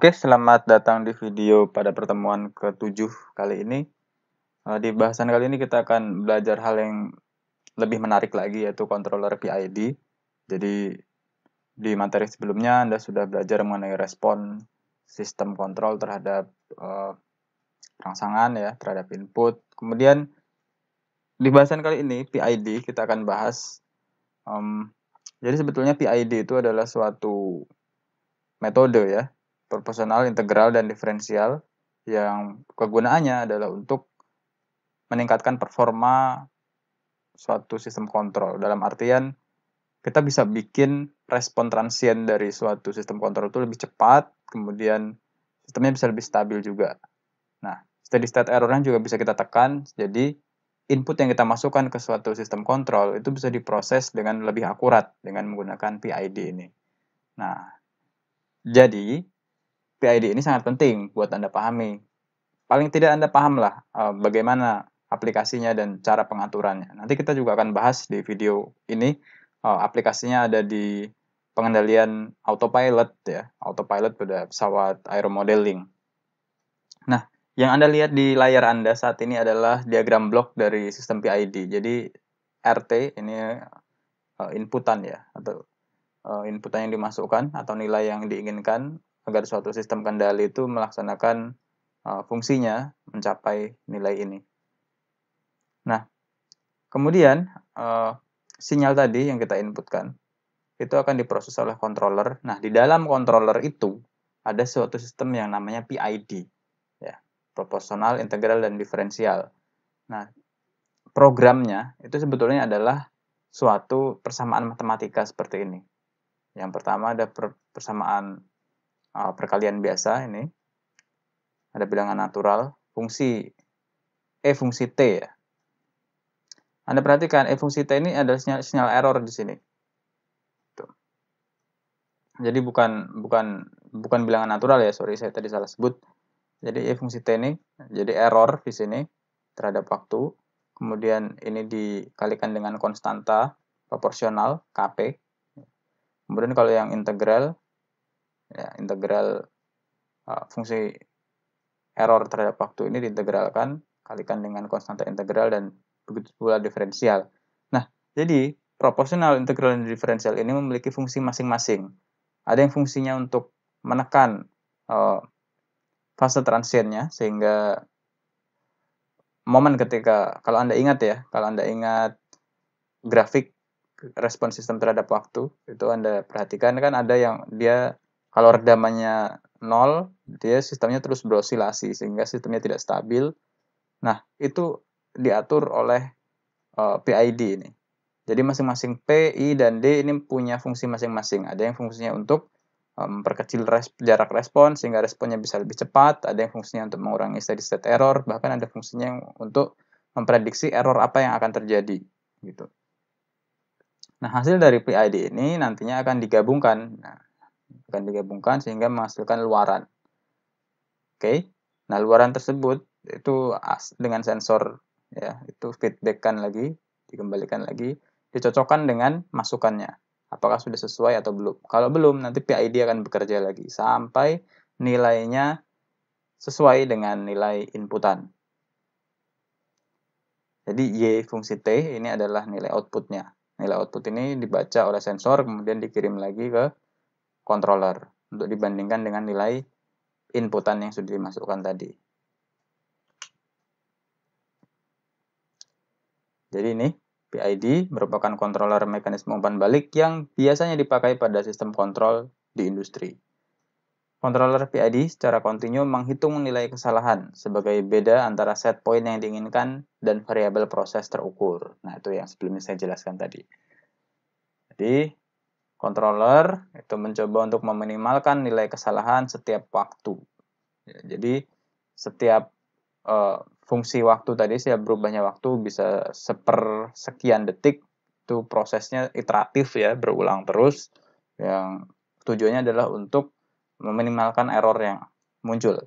Oke, selamat datang di video pada pertemuan ke-7 kali ini. Eh, di bahasan kali ini kita akan belajar hal yang lebih menarik lagi yaitu controller PID. Jadi di materi sebelumnya Anda sudah belajar mengenai respon sistem kontrol terhadap uh, rangsangan ya, terhadap input. Kemudian di bahasan kali ini PID kita akan bahas um, jadi sebetulnya PID itu adalah suatu metode ya proporsional, integral, dan diferensial yang kegunaannya adalah untuk meningkatkan performa suatu sistem kontrol. Dalam artian, kita bisa bikin respon transient dari suatu sistem kontrol itu lebih cepat, kemudian sistemnya bisa lebih stabil juga. Nah, steady state errornya juga bisa kita tekan, jadi input yang kita masukkan ke suatu sistem kontrol itu bisa diproses dengan lebih akurat dengan menggunakan PID ini. Nah, jadi PID ini sangat penting buat Anda pahami. Paling tidak Anda pahamlah uh, bagaimana aplikasinya dan cara pengaturannya. Nanti kita juga akan bahas di video ini eh, aplikasinya ada di pengendalian autopilot ya, autopilot pada pesawat aeromodeling. Nah, yang Anda lihat di layar Anda saat ini adalah diagram blok dari sistem PID. Jadi RT ini eh, inputan ya atau inputan yang dimasukkan atau nilai yang diinginkan agar suatu sistem kendali itu melaksanakan uh, fungsinya mencapai nilai ini. Nah, kemudian uh, sinyal tadi yang kita inputkan itu akan diproses oleh controller. Nah, di dalam controller itu ada suatu sistem yang namanya PID, ya, proporsional, integral, dan diferensial. Nah, programnya itu sebetulnya adalah suatu persamaan matematika seperti ini. Yang pertama ada persamaan Ah, perkalian biasa ini. Ada bilangan natural, fungsi e fungsi t ya. Anda perhatikan e fungsi t ini adalah sinyal, sinyal error di sini. Tuh. Jadi bukan bukan bukan bilangan natural ya, sorry saya tadi salah sebut. Jadi e fungsi t ini jadi error di sini terhadap waktu. Kemudian ini dikalikan dengan konstanta proporsional KP. Kemudian kalau yang integral ya, integral uh, fungsi error terhadap waktu ini diintegralkan kalikan dengan konstanta integral dan begitu pula diferensial. Nah, jadi proporsional integral dan diferensial ini memiliki fungsi masing-masing. Ada yang fungsinya untuk menekan uh, fase transiennya sehingga momen ketika kalau Anda ingat ya, kalau Anda ingat grafik respon sistem terhadap waktu itu Anda perhatikan kan ada yang dia kalau redamannya nol, dia sistemnya terus berosilasi sehingga sistemnya tidak stabil. Nah, itu diatur oleh uh, eh, PID ini. Jadi masing-masing P, I, dan D ini punya fungsi masing-masing. Ada yang fungsinya untuk eh, memperkecil um, res jarak respon sehingga responnya bisa lebih cepat, ada yang fungsinya untuk mengurangi steady state error, bahkan ada fungsinya untuk memprediksi error apa yang akan terjadi gitu. Nah, hasil dari PID ini nantinya akan digabungkan. Nah, akan digabungkan sehingga menghasilkan luaran. Oke, okay? nah luaran tersebut itu dengan sensor ya itu feedbackkan lagi, dikembalikan lagi, dicocokkan dengan masukannya. Apakah sudah sesuai atau belum? Kalau belum, nanti PID akan bekerja lagi sampai nilainya sesuai dengan nilai inputan. Jadi Y fungsi T ini adalah nilai outputnya. Nilai output ini dibaca oleh sensor, kemudian dikirim lagi ke controller untuk dibandingkan dengan nilai inputan yang sudah dimasukkan tadi. Jadi ini PID merupakan controller mekanisme umpan balik yang biasanya dipakai pada sistem kontrol di industri. Controller PID secara kontinu menghitung nilai kesalahan sebagai beda antara set point yang diinginkan dan variabel proses terukur. Nah, itu yang sebelumnya saya jelaskan tadi. Jadi, controller itu mencoba untuk meminimalkan nilai kesalahan setiap waktu. Ya, jadi setiap uh, fungsi waktu tadi setiap berubahnya waktu bisa sepersekian detik itu prosesnya iteratif ya berulang terus yang tujuannya adalah untuk meminimalkan error yang muncul.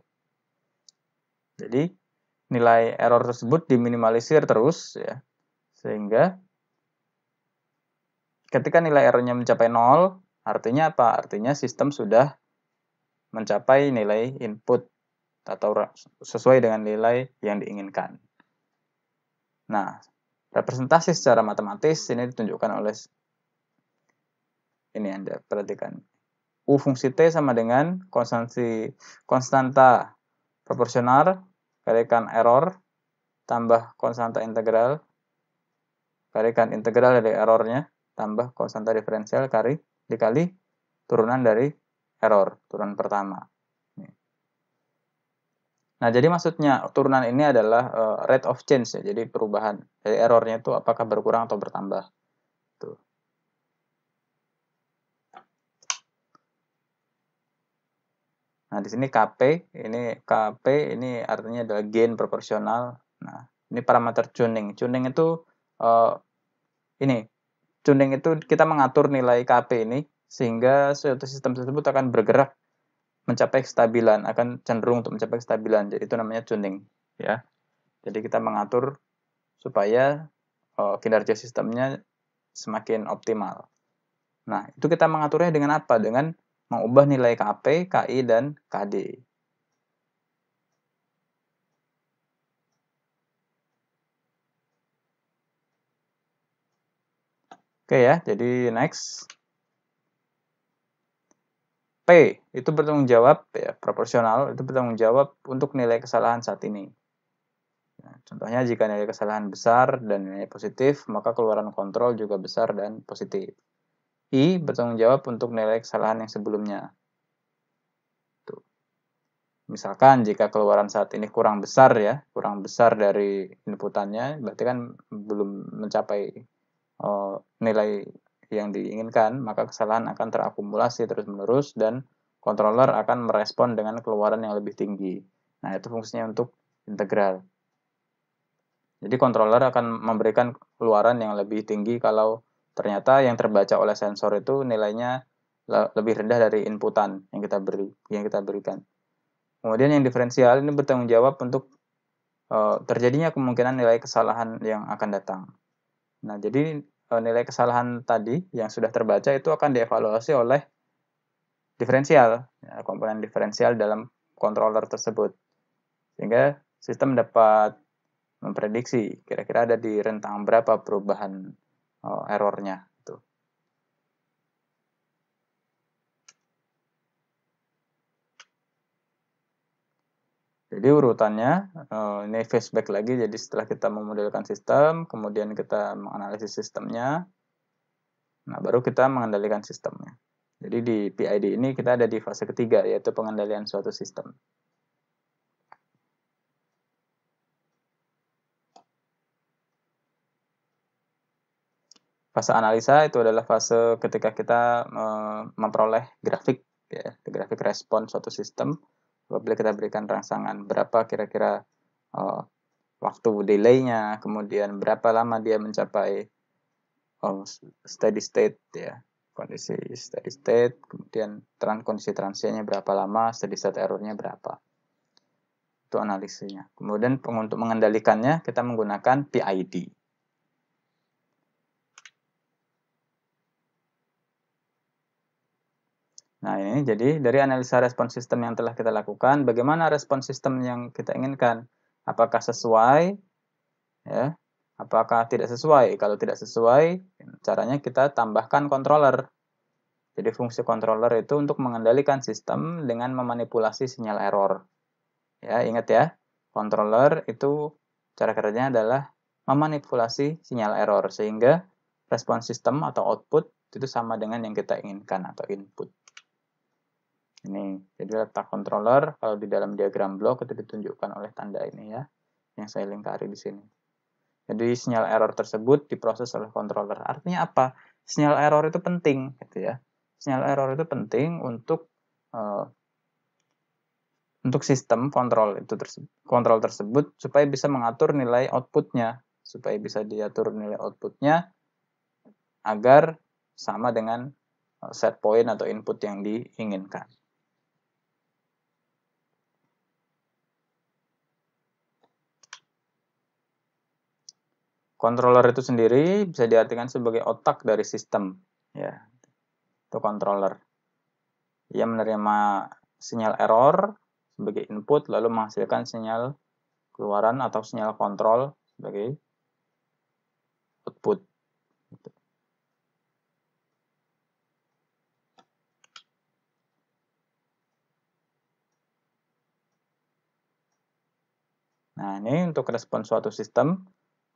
Jadi nilai error tersebut diminimalisir terus ya sehingga Ketika nilai errornya mencapai 0, artinya apa? Artinya sistem sudah mencapai nilai input atau sesuai dengan nilai yang diinginkan. Nah, representasi secara matematis ini ditunjukkan oleh ini Anda perhatikan. U fungsi T sama dengan konstansi konstanta proporsional kalikan error tambah konstanta integral kalikan integral dari errornya tambah konstanta diferensial kali dikali turunan dari error, turunan pertama. Nah, jadi maksudnya turunan ini adalah uh, rate of change ya. Jadi perubahan dari errornya itu apakah berkurang atau bertambah. Tuh. Nah, di sini KP, ini KP ini artinya adalah gain proporsional. Nah, ini parameter tuning. Tuning itu uh, ini tuning itu kita mengatur nilai KP ini sehingga suatu sistem tersebut akan bergerak mencapai kestabilan, akan cenderung untuk mencapai kestabilan. Jadi itu namanya tuning, ya. Jadi kita mengatur supaya uh, kinerja sistemnya semakin optimal. Nah, itu kita mengaturnya dengan apa? Dengan mengubah nilai KP, KI, dan KD. Oke ya, jadi next. P itu bertanggung jawab ya, proporsional itu bertanggung jawab untuk nilai kesalahan saat ini. Nah, contohnya jika nilai kesalahan besar dan nilai positif, maka keluaran kontrol juga besar dan positif. I bertanggung jawab untuk nilai kesalahan yang sebelumnya. Tuh. Misalkan jika keluaran saat ini kurang besar ya, kurang besar dari inputannya, berarti kan belum mencapai uh, nilai yang diinginkan, maka kesalahan akan terakumulasi terus-menerus dan controller akan merespon dengan keluaran yang lebih tinggi. Nah, itu fungsinya untuk integral. Jadi controller akan memberikan keluaran yang lebih tinggi kalau ternyata yang terbaca oleh sensor itu nilainya lebih rendah dari inputan yang kita beri yang kita berikan. Kemudian yang diferensial ini bertanggung jawab untuk uh, terjadinya kemungkinan nilai kesalahan yang akan datang. Nah, jadi Eh, nilai kesalahan tadi yang sudah terbaca itu akan dievaluasi oleh diferensial, ya, komponen diferensial dalam controller tersebut. Sehingga sistem dapat memprediksi kira-kira ada di rentang berapa perubahan oh, errornya. Jadi urutannya eh, ini flashback lagi. Jadi setelah kita memodelkan sistem, kemudian kita menganalisis sistemnya. Nah, baru kita mengendalikan sistemnya. Jadi di PID ini kita ada di fase ketiga yaitu pengendalian suatu sistem. Fase analisa itu adalah fase ketika kita eh, memperoleh grafik ya, grafik respon suatu sistem apabila kita berikan rangsangan berapa kira-kira uh, waktu delaynya, kemudian berapa lama dia mencapai um, steady state ya kondisi steady state, kemudian trans kondisi transiennya berapa lama, steady state errornya berapa. Itu analisinya Kemudian untuk mengendalikannya kita menggunakan PID. Nah, ini jadi dari analisa respon sistem yang telah kita lakukan, bagaimana respon sistem yang kita inginkan? Apakah sesuai? Ya. Apakah tidak sesuai? Kalau tidak sesuai, caranya kita tambahkan controller. Jadi fungsi controller itu untuk mengendalikan sistem dengan memanipulasi sinyal error. Ya, ingat ya, controller itu cara kerjanya adalah memanipulasi sinyal error sehingga respon sistem atau output itu sama dengan yang kita inginkan atau input. Ini, jadi letak controller kalau di dalam diagram blok itu ditunjukkan oleh tanda ini ya, yang saya lingkari di sini. Jadi sinyal error tersebut diproses oleh controller. Artinya apa? Sinyal error itu penting, gitu ya. Sinyal error itu penting untuk uh, untuk sistem kontrol itu tersebut, kontrol tersebut supaya bisa mengatur nilai outputnya, supaya bisa diatur nilai outputnya agar sama dengan eh, set point atau input yang diinginkan. Controller itu sendiri bisa diartikan sebagai otak dari sistem, ya. Itu controller. Ia menerima sinyal error sebagai input lalu menghasilkan sinyal keluaran atau sinyal kontrol sebagai output. Nah, ini untuk respon suatu sistem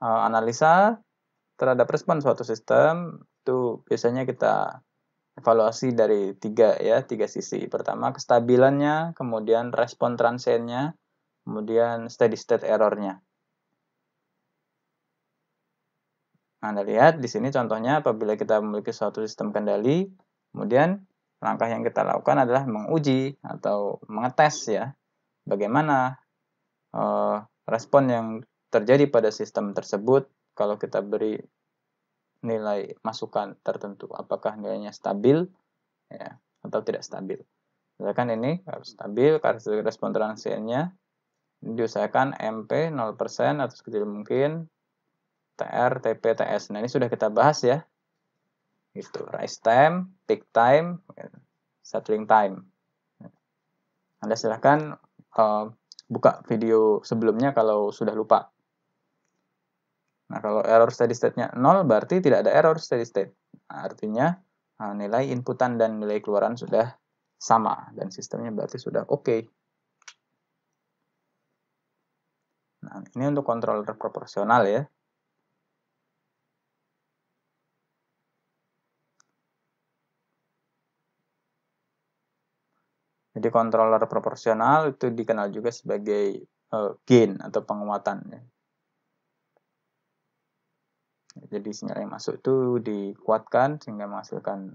uh, analisa terhadap respon suatu sistem itu biasanya kita evaluasi dari tiga ya tiga sisi pertama kestabilannya kemudian respon transiennya kemudian steady state errornya nah, Anda lihat di sini contohnya apabila kita memiliki suatu sistem kendali kemudian langkah yang kita lakukan adalah menguji atau mengetes ya bagaimana eh, respon yang terjadi pada sistem tersebut kalau kita beri nilai masukan tertentu apakah nilainya stabil ya atau tidak stabil misalkan ini harus stabil karakteristik respon transiennya diusahakan MP 0% atau sekecil mungkin TR, TP, TS. Nah, ini sudah kita bahas ya. itu rise time, peak time, settling time. Anda silahkan uh, buka video sebelumnya kalau sudah lupa. Nah, kalau error steady state-nya 0, berarti tidak ada error steady state. Nah, artinya eh, nilai inputan dan nilai keluaran sudah sama, dan sistemnya berarti sudah oke. Okay. Nah, ini untuk controller proporsional ya. Jadi controller proporsional itu dikenal juga sebagai eh, gain atau penguatan. Ya. Jadi sinyal yang masuk itu dikuatkan sehingga menghasilkan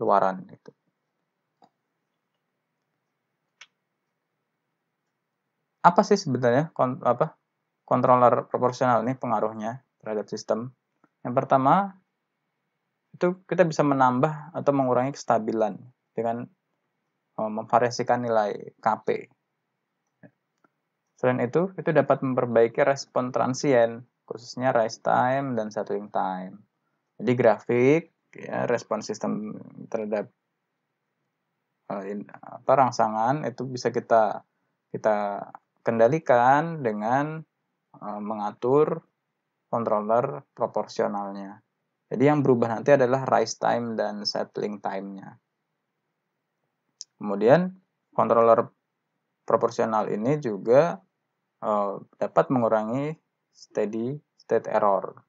luaran itu Apa sih sebenarnya kont apa controller proporsional ini pengaruhnya terhadap sistem? Yang pertama itu kita bisa menambah atau mengurangi kestabilan dengan e, memvariasikan nilai KP. Selain itu, itu dapat memperbaiki respon transien khususnya rise time dan settling time. Jadi grafik ya respon sistem terhadap uh, in, apa rangsangan itu bisa kita kita kendalikan dengan uh, mengatur controller proporsionalnya. Jadi yang berubah nanti adalah rise time dan settling time-nya. Kemudian controller proporsional ini juga uh, dapat mengurangi steady state error.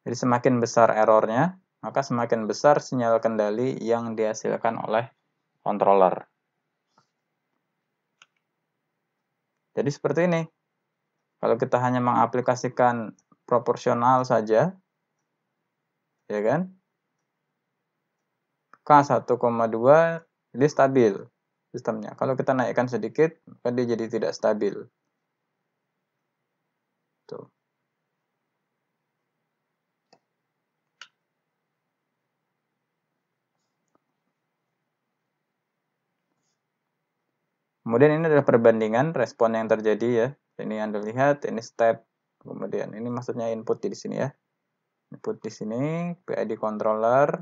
Jadi semakin besar errornya, maka semakin besar sinyal kendali yang dihasilkan oleh controller. Jadi seperti ini. Kalau kita hanya mengaplikasikan proporsional saja, ya kan? K1,2 dia stabil sistemnya. Kalau kita naikkan sedikit, maka dia jadi tidak stabil. Tuh. Kemudian ini adalah perbandingan respon yang terjadi ya. Ini Anda lihat, ini step. Kemudian ini maksudnya input di sini ya. Input di sini, PID controller,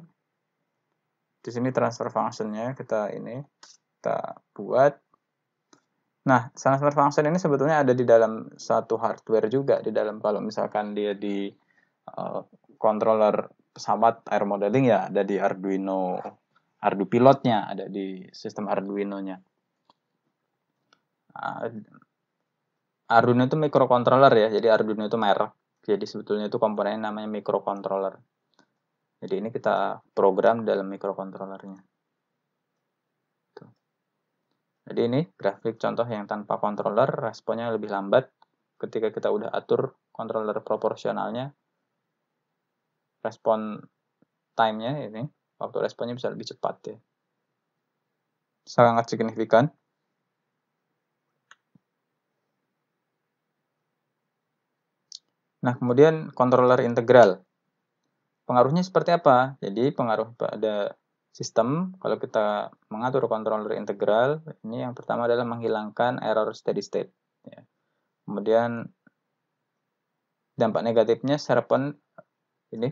di sini transfer functionnya kita ini kita buat nah transfer function ini sebetulnya ada di dalam satu hardware juga di dalam kalau misalkan dia di uh, controller pesawat air modeling ya ada di Arduino Arduino pilotnya ada di sistem Arduino-nya uh, Arduino itu microcontroller ya jadi Arduino itu merek jadi sebetulnya itu komponennya namanya microcontroller jadi ini kita program dalam mikrokontrolernya. Jadi ini grafik contoh yang tanpa controller, responnya lebih lambat. Ketika kita udah atur controller proporsionalnya, respon time-nya ini, waktu responnya bisa lebih cepat ya. Sangat signifikan. Nah, kemudian controller integral pengaruhnya seperti apa? Jadi pengaruh pada sistem kalau kita mengatur controller integral ini yang pertama adalah menghilangkan error steady state. Ya. Kemudian dampak negatifnya serapan ini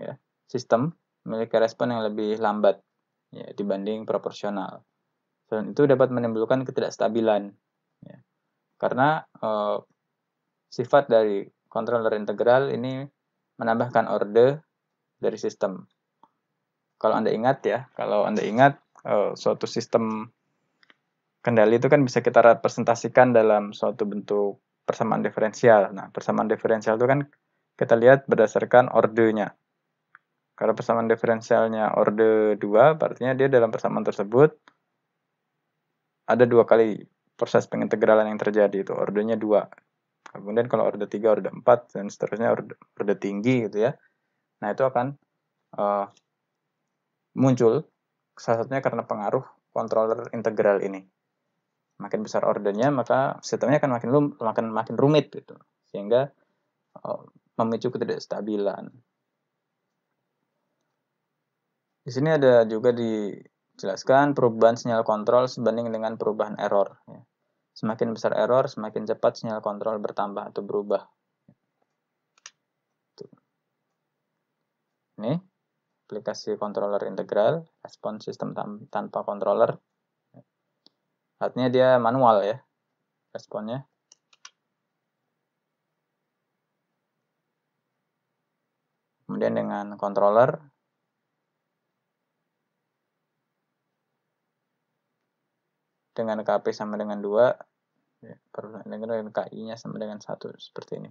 ya, sistem memiliki respon yang lebih lambat ya, dibanding proporsional. Selain itu dapat menimbulkan ketidakstabilan ya. karena eh, sifat dari controller integral ini menambahkan order dari sistem. Kalau Anda ingat ya, kalau Anda ingat eh, suatu sistem kendali itu kan bisa kita representasikan dalam suatu bentuk persamaan diferensial. Nah, persamaan diferensial itu kan kita lihat berdasarkan ordernya. Kalau persamaan diferensialnya order 2, artinya dia dalam persamaan tersebut ada dua kali proses pengintegralan yang terjadi itu ordernya dua kemudian kalau order 3 order 4 dan seterusnya order, order tinggi gitu ya nah itu akan uh, muncul salah satunya karena pengaruh controller integral ini makin besar ordernya maka sistemnya akan makin lum, makin makin rumit gitu sehingga uh, memicu ketidakstabilan di sini ada juga dijelaskan perubahan sinyal kontrol sebanding dengan perubahan error ya. Semakin besar error, semakin cepat sinyal kontrol bertambah atau berubah. Ini aplikasi controller integral, respon sistem tanpa controller. Artinya dia manual ya, responnya. Kemudian dengan controller, dengan KP sama dengan 2, ya, perusahaan dengan KI-nya sama dengan 1, seperti ini.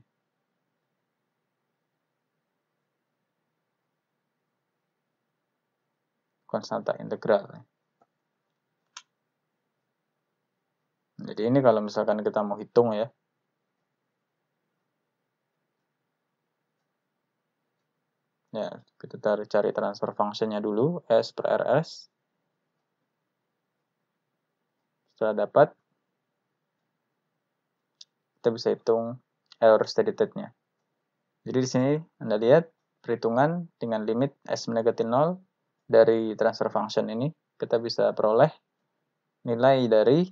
Konstanta integral. Ya. Jadi ini kalau misalkan kita mau hitung ya, ya kita cari transfer functionnya dulu s per rs setelah dapat, kita bisa hitung error steady state-nya. Jadi di sini Anda lihat perhitungan dengan limit S 0 dari transfer function ini, kita bisa peroleh nilai dari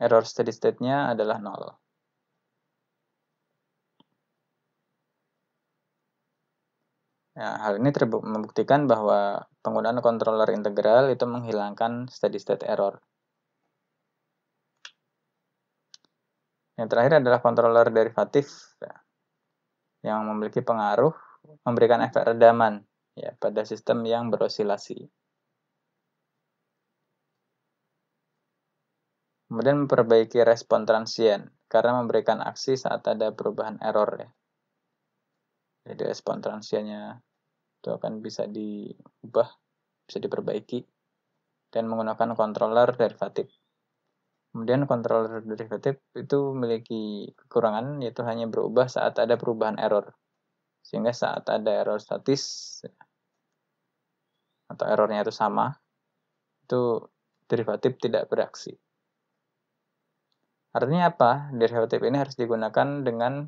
error steady state-nya adalah 0. Nah, hal ini membuktikan bahwa penggunaan controller integral itu menghilangkan steady state error. Yang terakhir adalah controller derivatif ya, yang memiliki pengaruh memberikan efek redaman ya pada sistem yang berosilasi. Kemudian memperbaiki respon transien karena memberikan aksi saat ada perubahan error ya. Jadi respon transiennya itu akan bisa diubah, bisa diperbaiki dan menggunakan controller derivatif. Kemudian controller derivative itu memiliki kekurangan yaitu hanya berubah saat ada perubahan error. Sehingga saat ada error statis atau errornya itu sama, itu derivatif tidak bereaksi. Artinya apa? Derivatif ini harus digunakan dengan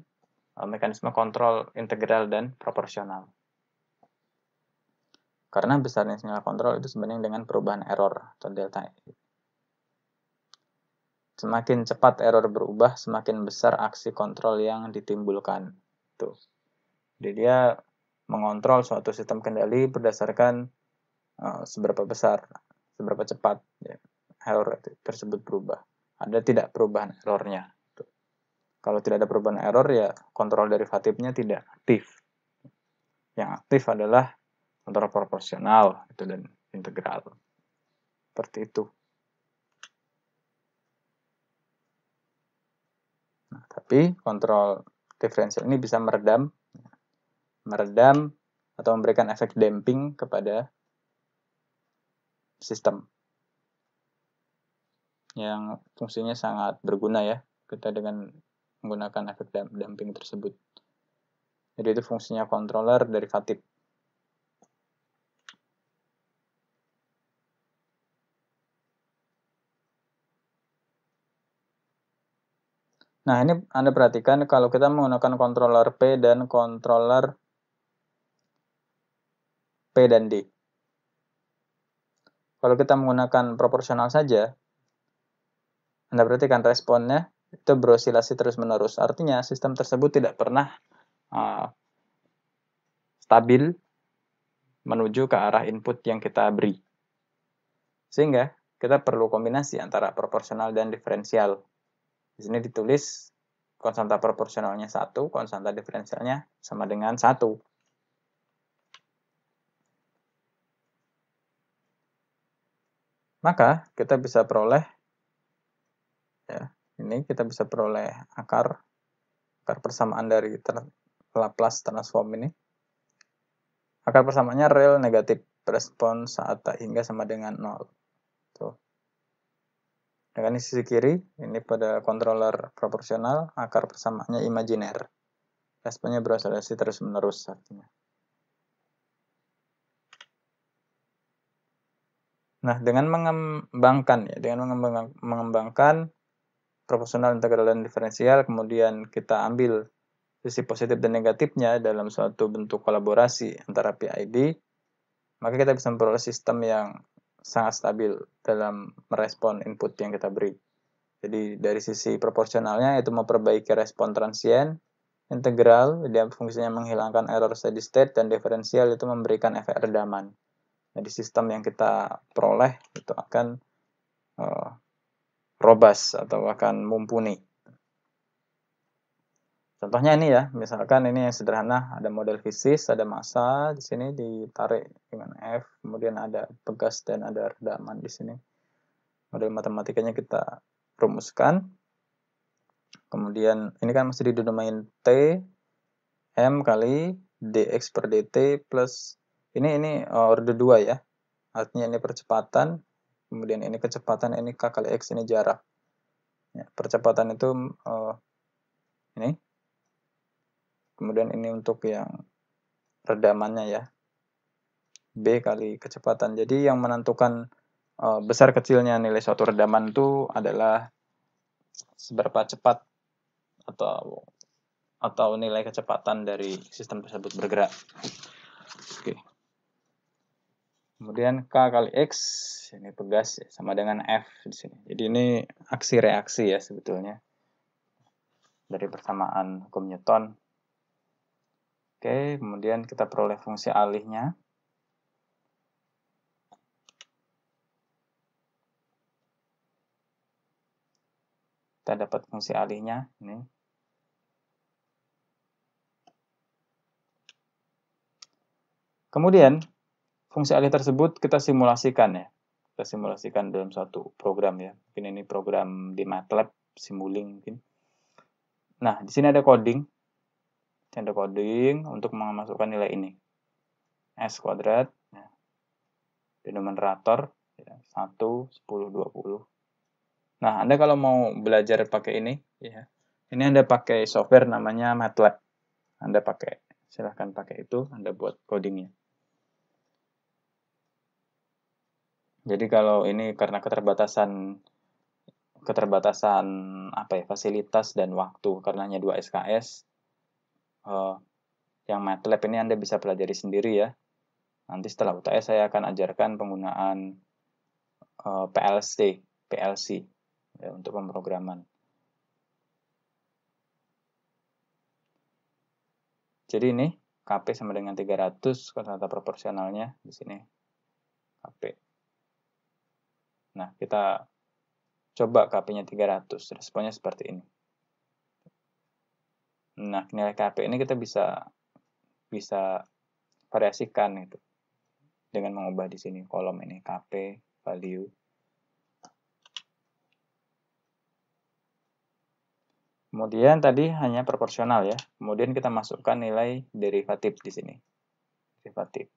uh, mekanisme kontrol integral dan proporsional. Karena besarnya sinyal kontrol itu sebanding dengan perubahan error atau delta E. Semakin cepat error berubah, semakin besar aksi kontrol yang ditimbulkan. Tuh. Jadi dia mengontrol suatu sistem kendali berdasarkan uh, seberapa besar, seberapa cepat ya, error tersebut berubah. Ada tidak perubahan errornya. Tuh. Kalau tidak ada perubahan error ya kontrol derivatifnya tidak aktif. Yang aktif adalah kontrol proporsional itu dan integral. Seperti itu. Nah, tapi kontrol diferensial ini bisa meredam, meredam atau memberikan efek damping kepada sistem yang fungsinya sangat berguna ya kita dengan menggunakan efek damping tersebut. Jadi itu fungsinya controller dari derivatif. Nah, ini Anda perhatikan kalau kita menggunakan controller P dan controller P dan D. Kalau kita menggunakan proporsional saja, Anda perhatikan responnya itu berosilasi terus-menerus. Artinya, sistem tersebut tidak pernah uh, stabil menuju ke arah input yang kita beri. Sehingga, kita perlu kombinasi antara proporsional dan diferensial. Di sini ditulis konstanta proporsionalnya 1, konstanta diferensialnya sama dengan 1. Maka kita bisa peroleh ya, ini kita bisa peroleh akar akar persamaan dari ter, Laplace transform ini. Akar persamaannya real negatif, respons saat tak hingga sama dengan 0. Tuh. Dengan di sisi kiri, ini pada controller proporsional, akar persamaannya imajiner. Responnya beroscilasi terus-menerus artinya. Nah, dengan mengembangkan ya, dengan mengembangkan, mengembangkan proporsional integral dan diferensial, kemudian kita ambil sisi positif dan negatifnya dalam suatu bentuk kolaborasi antara PID, maka kita bisa memperoleh sistem yang sangat stabil dalam merespon input yang kita beri. Jadi dari sisi proporsionalnya itu memperbaiki respon transient, integral, dia fungsinya menghilangkan error steady state, dan diferensial itu memberikan efek redaman. Jadi sistem yang kita peroleh itu akan uh, robust atau akan mumpuni. Contohnya ini ya, misalkan ini yang sederhana, ada model fisik, ada massa di sini ditarik dengan F, kemudian ada pegas dan ada redaman di sini. Model matematikanya kita rumuskan. Kemudian ini kan masih di domain T, M kali dx per dt plus, ini ini eh, order 2 ya, artinya ini percepatan, kemudian ini kecepatan, ini K kali X, ini jarak. Ya, percepatan itu uh, ini kemudian ini untuk yang redamannya ya b kali kecepatan jadi yang menentukan uh, besar kecilnya nilai suatu redaman itu adalah seberapa cepat atau atau nilai kecepatan dari sistem tersebut bergerak oke kemudian k kali x ini pegas ya, sama dengan f di sini jadi ini aksi reaksi ya sebetulnya dari persamaan hukum Newton Oke, kemudian kita peroleh fungsi alihnya. Kita dapat fungsi alihnya, ini. Kemudian, fungsi alih tersebut kita simulasikan ya. Kita simulasikan dalam suatu program ya. Mungkin ini program di MATLAB, Simulink mungkin. Nah, di sini ada coding, tanda coding untuk memasukkan nilai ini. S kuadrat, ya. denominator, 1, 10, 20. Nah, Anda kalau mau belajar pakai ini, ya, ini Anda pakai software namanya MATLAB. Anda pakai, silahkan pakai itu, Anda buat codingnya. Jadi kalau ini karena keterbatasan keterbatasan apa ya fasilitas dan waktu karenanya dua SKS Oh, yang MATLAB ini Anda bisa pelajari sendiri ya. Nanti setelah UTS saya akan ajarkan penggunaan eh, PLC, PLC ya, untuk pemrograman. Jadi ini KP sama dengan 300 kata proporsionalnya di sini. KP. Nah, kita coba KP-nya 300. Responnya seperti ini. Nah, nilai KP ini kita bisa bisa variasikan gitu dengan mengubah di sini kolom ini KP value Kemudian tadi hanya proporsional ya. Kemudian kita masukkan nilai derivatif di sini. Derivatif.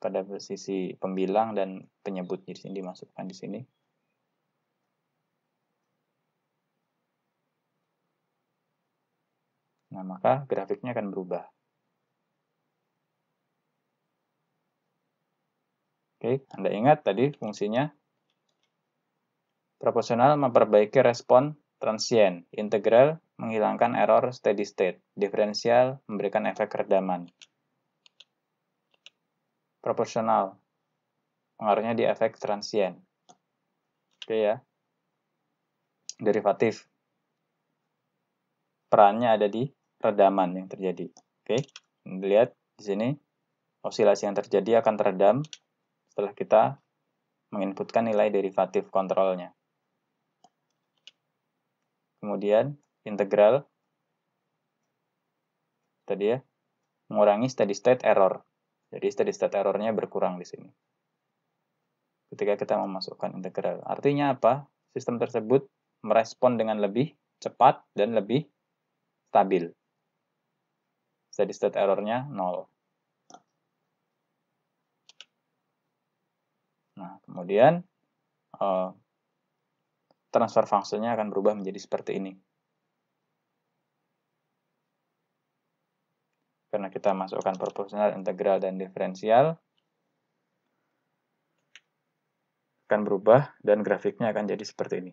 Pada sisi pembilang dan penyebut di sini dimasukkan di sini. Nah, maka grafiknya akan berubah. Oke, Anda ingat tadi fungsinya proporsional memperbaiki respon transien, integral menghilangkan error steady state, diferensial memberikan efek redaman. Proporsional pengaruhnya di efek transien. Oke ya. Derivatif. Perannya ada di redaman yang terjadi. Oke, dilihat di sini osilasi yang terjadi akan teredam setelah kita menginputkan nilai derivatif kontrolnya. Kemudian integral tadi ya mengurangi steady state error. Jadi steady state errornya berkurang di sini. Ketika kita memasukkan integral, artinya apa? Sistem tersebut merespon dengan lebih cepat dan lebih stabil steady state errornya 0. Nah, kemudian uh, transfer fungsinya akan berubah menjadi seperti ini. Karena kita masukkan proporsional, integral, dan diferensial, akan berubah dan grafiknya akan jadi seperti ini.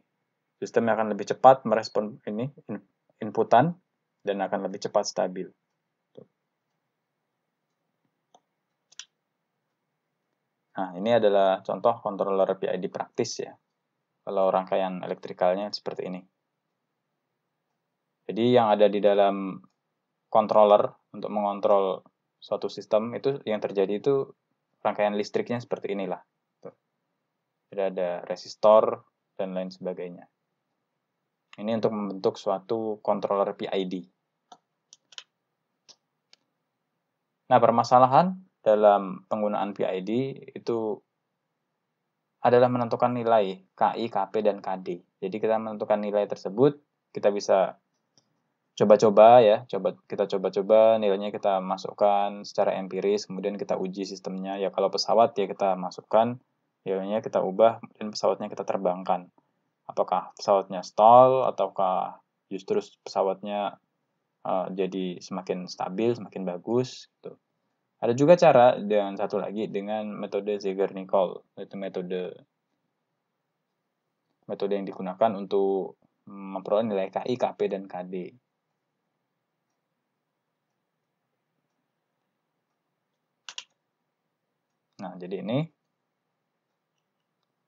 Sistem akan lebih cepat merespon ini inputan dan akan lebih cepat stabil. Nah, ini adalah contoh controller PID praktis ya. Kalau rangkaian elektrikalnya seperti ini. Jadi yang ada di dalam controller untuk mengontrol suatu sistem itu yang terjadi itu rangkaian listriknya seperti inilah. tidak ada resistor dan lain sebagainya. Ini untuk membentuk suatu controller PID. Nah, permasalahan dalam penggunaan PID itu adalah menentukan nilai KI, KP, dan KD. Jadi kita menentukan nilai tersebut, kita bisa coba-coba ya, coba kita coba-coba nilainya kita masukkan secara empiris, kemudian kita uji sistemnya. Ya kalau pesawat ya kita masukkan, nilainya kita ubah, dan pesawatnya kita terbangkan. Apakah pesawatnya stall ataukah justru pesawatnya uh, jadi semakin stabil, semakin bagus gitu. Ada juga cara dengan satu lagi dengan metode zeger nicol yaitu metode metode yang digunakan untuk memperoleh nilai KI, KP, dan KD. Nah, jadi ini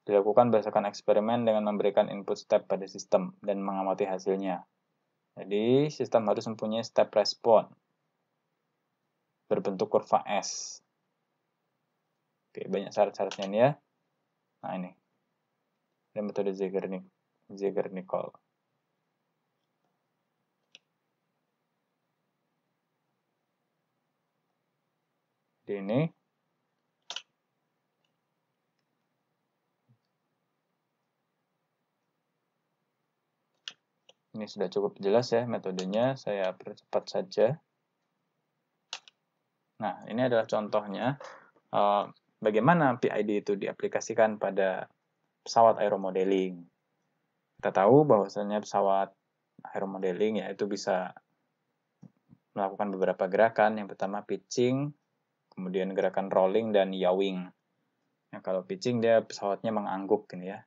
dilakukan berdasarkan eksperimen dengan memberikan input step pada sistem dan mengamati hasilnya. Jadi, sistem harus mempunyai step respon berbentuk kurva S. Oke, banyak syarat-syaratnya ini ya. Nah, ini. Ini metode ziggernik, nicol Jadi ini ini sudah cukup jelas ya metodenya, saya percepat saja. Nah, ini adalah contohnya uh, bagaimana PID itu diaplikasikan pada pesawat aeromodeling. Kita tahu bahwasanya pesawat aeromodeling yaitu bisa melakukan beberapa gerakan. Yang pertama pitching, kemudian gerakan rolling dan yawing. Nah, kalau pitching dia pesawatnya mengangguk gini ya.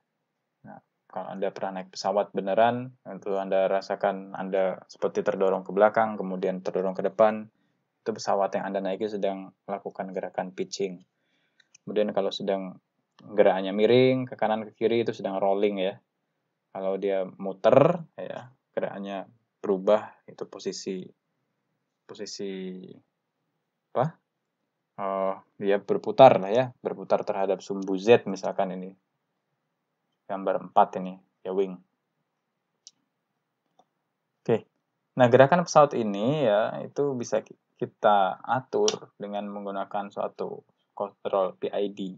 Nah, kalau Anda pernah naik pesawat beneran, itu Anda rasakan Anda seperti terdorong ke belakang, kemudian terdorong ke depan, itu pesawat yang Anda naiki sedang melakukan gerakan pitching. Kemudian kalau sedang gerakannya miring ke kanan ke kiri itu sedang rolling ya. Kalau dia muter ya gerakannya berubah itu posisi posisi apa? Oh, dia berputar lah ya, berputar terhadap sumbu Z misalkan ini. Gambar 4 ini, ya wing. Nah, gerakan pesawat ini ya itu bisa kita atur dengan menggunakan suatu kontrol PID.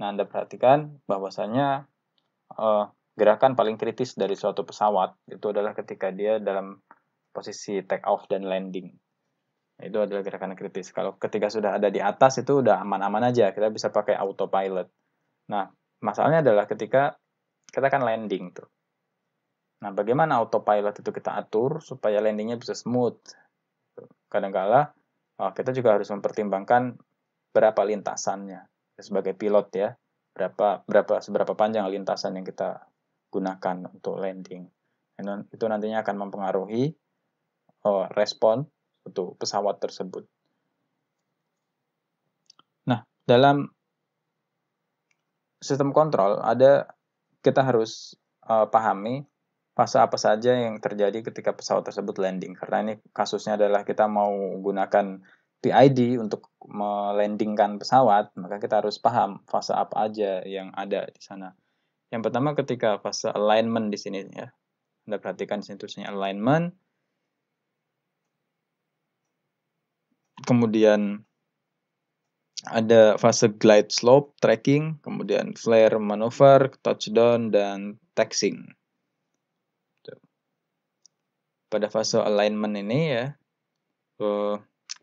Nah, Anda perhatikan bahwasanya uh, eh, gerakan paling kritis dari suatu pesawat itu adalah ketika dia dalam posisi take off dan landing. Itu adalah gerakan kritis. Kalau ketika sudah ada di atas itu udah aman-aman aja, kita bisa pakai autopilot. Nah, masalahnya adalah ketika kita kan landing tuh. Nah, bagaimana autopilot itu kita atur supaya landingnya bisa smooth? Kadangkala -kadang, ah, kita juga harus mempertimbangkan berapa lintasannya sebagai pilot ya, berapa berapa seberapa panjang lintasan yang kita gunakan untuk landing. Dan itu nantinya akan mempengaruhi oh, respon untuk pesawat tersebut. Nah, dalam sistem kontrol ada kita harus uh, pahami fase apa saja yang terjadi ketika pesawat tersebut landing. Karena ini kasusnya adalah kita mau gunakan PID untuk melandingkan pesawat, maka kita harus paham fase apa aja yang ada di sana. Yang pertama ketika fase alignment di sini ya. Anda perhatikan di sini tulisannya alignment. Kemudian ada fase glide slope, tracking, kemudian flare maneuver, touchdown, dan taxing pada fase alignment ini ya eh,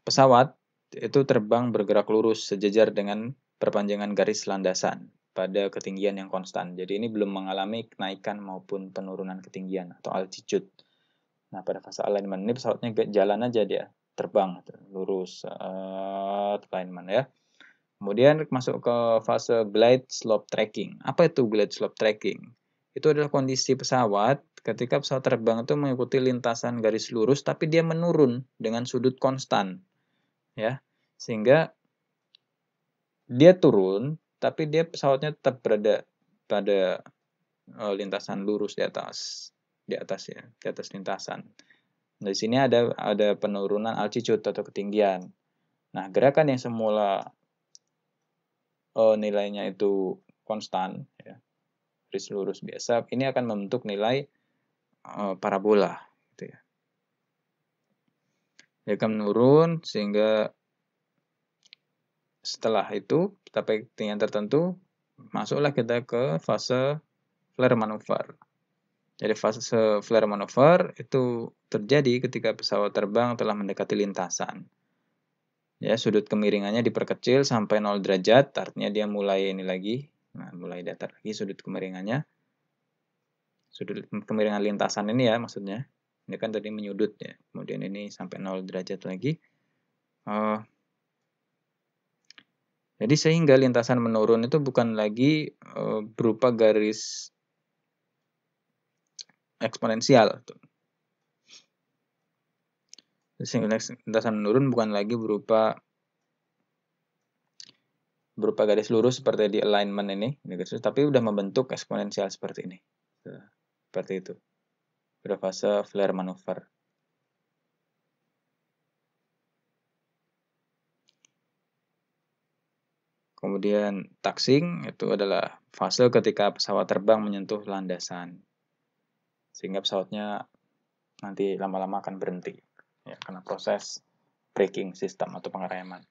pesawat itu terbang bergerak lurus sejajar dengan perpanjangan garis landasan pada ketinggian yang konstan. Jadi ini belum mengalami kenaikan maupun penurunan ketinggian atau altitude. Nah, pada fase alignment ini pesawatnya jalan aja dia, terbang gitu, lurus uh, alignment ya. Kemudian masuk ke fase glide slope tracking. Apa itu glide slope tracking? Itu adalah kondisi pesawat ketika pesawat terbang itu mengikuti lintasan garis lurus tapi dia menurun dengan sudut konstan ya sehingga dia turun tapi dia pesawatnya tetap berada pada uh, lintasan lurus di atas di atas ya di atas lintasan nah, di sini ada ada penurunan altitude atau ketinggian nah gerakan yang semula uh, nilainya itu konstan ya garis lurus biasa ini akan membentuk nilai Eh, parabola gitu ya. Dia akan menurun sehingga setelah itu tapi yang tertentu masuklah kita ke fase flare manuver. Jadi fase flare manuver itu terjadi ketika pesawat terbang telah mendekati lintasan. Ya, sudut kemiringannya diperkecil sampai 0 derajat, artinya dia mulai ini lagi, nah, mulai datar lagi sudut kemiringannya sudut kemiringan lintasan ini ya maksudnya ini kan tadi menyudut ya kemudian ini sampai 0 derajat lagi uh, jadi sehingga lintasan menurun itu bukan lagi uh, berupa garis eksponensial sehingga lintasan menurun bukan lagi berupa berupa garis lurus seperti di alignment ini, ini gitu. garis tapi sudah membentuk eksponensial seperti ini. Seperti itu. Pada fase flare manuver. Kemudian taxing itu adalah fase ketika pesawat terbang menyentuh landasan. Sehingga pesawatnya nanti lama-lama akan berhenti. Ya, karena proses braking system atau pengereman.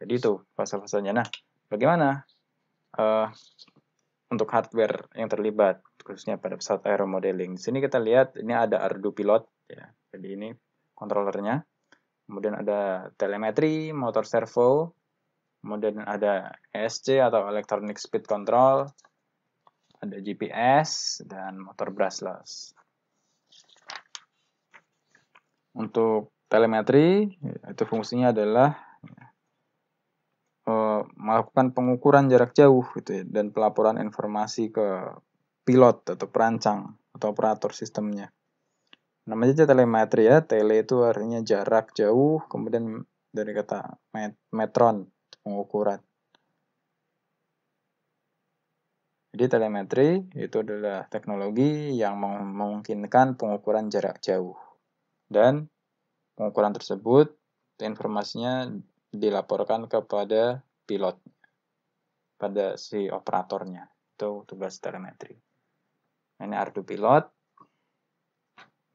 Jadi itu fase-fasenya. Nah, bagaimana uh, untuk hardware yang terlibat? khususnya pada pesawat aeromodeling. Di sini kita lihat ini ada Ardu Pilot, ya. jadi ini kontrolernya. Kemudian ada telemetri, motor servo, kemudian ada ESC atau electronic speed control, ada GPS dan motor brushless. Untuk telemetri itu fungsinya adalah ya, eh, melakukan pengukuran jarak jauh gitu ya, dan pelaporan informasi ke pilot atau perancang atau operator sistemnya. Namanya telemetri ya, tele itu artinya jarak jauh, kemudian dari kata met metron, pengukuran. Jadi telemetri itu adalah teknologi yang memungkinkan pengukuran jarak jauh. Dan pengukuran tersebut informasinya dilaporkan kepada pilot, pada si operatornya. Itu tugas telemetri. Ini Arduino Pilot.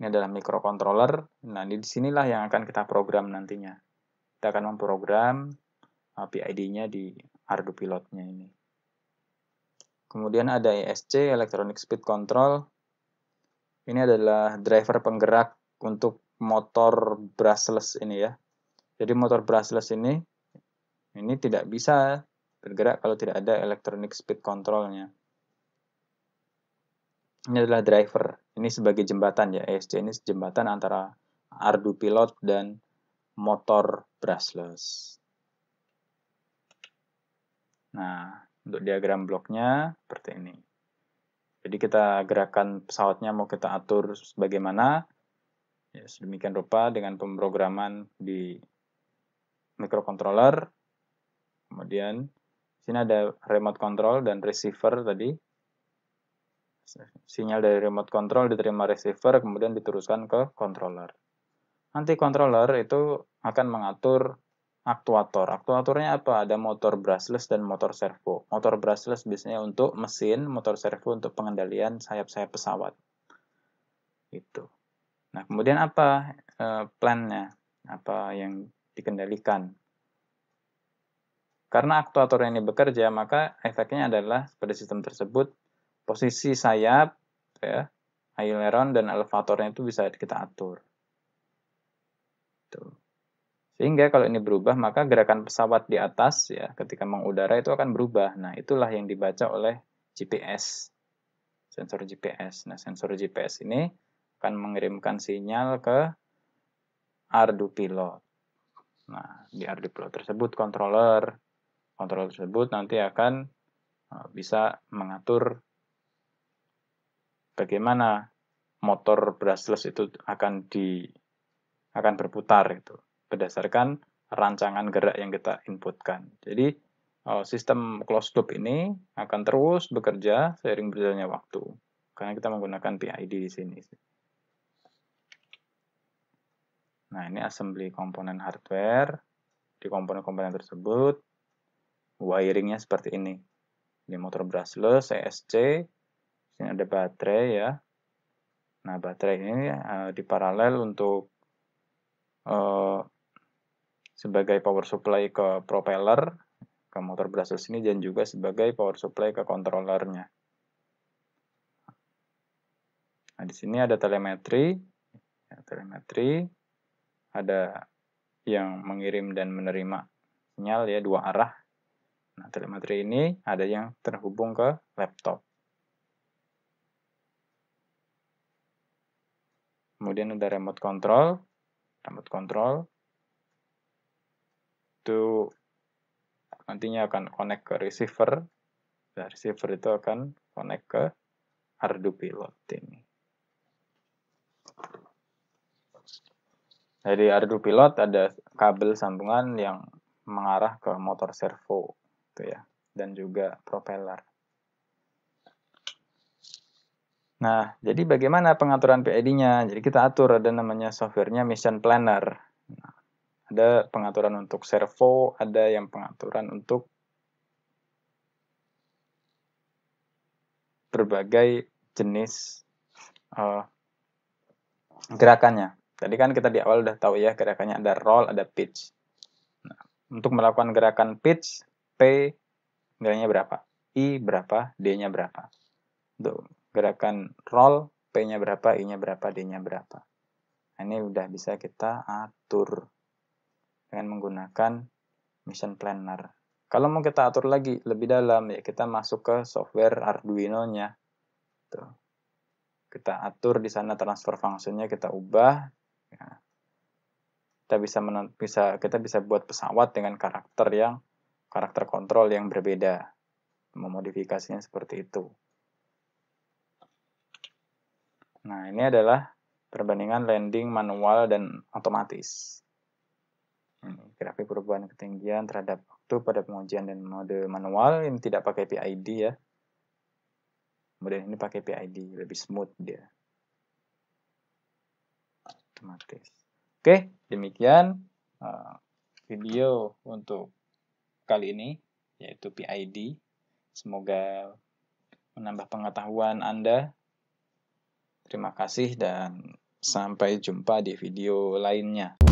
Ini adalah microcontroller. Nah, di sinilah yang akan kita program nantinya. Kita akan memprogram PID-nya di Arduino Pilotnya ini. Kemudian ada ESC, Electronic Speed Control. Ini adalah driver penggerak untuk motor brushless ini ya. Jadi motor brushless ini, ini tidak bisa bergerak kalau tidak ada electronic speed controlnya ini adalah driver. Ini sebagai jembatan ya, ESC ini jembatan antara ardu pilot dan motor brushless. Nah, untuk diagram bloknya seperti ini. Jadi kita gerakan pesawatnya mau kita atur sebagaimana, ya, sedemikian rupa dengan pemrograman di microcontroller. Kemudian sini ada remote control dan receiver tadi sinyal dari remote control diterima receiver kemudian diteruskan ke controller. Nanti controller itu akan mengatur aktuator. Aktuatornya apa? Ada motor brushless dan motor servo. Motor brushless biasanya untuk mesin, motor servo untuk pengendalian sayap-sayap pesawat. Itu. Nah, kemudian apa e, plannya? Apa yang dikendalikan? Karena aktuator ini bekerja, maka efeknya adalah pada sistem tersebut posisi sayap ya aileron dan elevatornya itu bisa kita atur Tuh. sehingga kalau ini berubah maka gerakan pesawat di atas ya ketika mengudara itu akan berubah nah itulah yang dibaca oleh GPS sensor GPS nah sensor GPS ini akan mengirimkan sinyal ke Ardu Pilot nah di Ardu Pilot tersebut controller controller tersebut nanti akan eh, bisa mengatur bagaimana motor brushless itu akan di akan berputar itu berdasarkan rancangan gerak yang kita inputkan. Jadi eh, sistem closed loop ini akan terus bekerja seiring berjalannya waktu karena kita menggunakan PID di sini. Nah, ini assembly komponen hardware di komponen-komponen tersebut wiringnya seperti ini. Ini motor brushless ESC sini ada baterai ya. Nah, baterai ini uh, diparalel untuk uh, sebagai power supply ke propeller, ke motor brushless ini, dan juga sebagai power supply ke kontrolernya. Nah, di sini ada telemetri, ya, telemetri, ada yang mengirim dan menerima sinyal ya dua arah. Nah, telemetri ini ada yang terhubung ke laptop. kemudian ada remote control remote control itu nantinya akan connect ke receiver dan nah, receiver itu akan connect ke Arduino Pilot ini Jadi Arduino Pilot ada kabel sambungan yang mengarah ke motor servo itu ya dan juga propeller Nah, jadi bagaimana pengaturan PID-nya? Jadi kita atur ada namanya softwarenya Mission Planner. Nah, ada pengaturan untuk servo, ada yang pengaturan untuk berbagai jenis uh, gerakannya. Tadi kan kita di awal udah tahu ya gerakannya ada roll, ada pitch. Nah, untuk melakukan gerakan pitch, P nilainya berapa, I berapa, D-nya berapa. Tuh gerakan roll, P-nya berapa, I-nya berapa, D-nya berapa. Nah, ini udah bisa kita atur dengan menggunakan Mission Planner. Kalau mau kita atur lagi lebih dalam, ya kita masuk ke software Arduino-nya. Kita atur di sana transfer fungsinya kita ubah. Ya. Kita bisa bisa kita bisa buat pesawat dengan karakter yang karakter kontrol yang berbeda. Memodifikasinya seperti itu. Nah, ini adalah perbandingan landing manual dan otomatis. Ini grafik perubahan ketinggian terhadap waktu pada pengujian dan mode manual ini tidak pakai PID ya. Kemudian ini pakai PID, lebih smooth dia. Otomatis. Oke, demikian eh, video untuk kali ini, yaitu PID. Semoga menambah pengetahuan Anda Terima kasih dan sampai jumpa di video lainnya.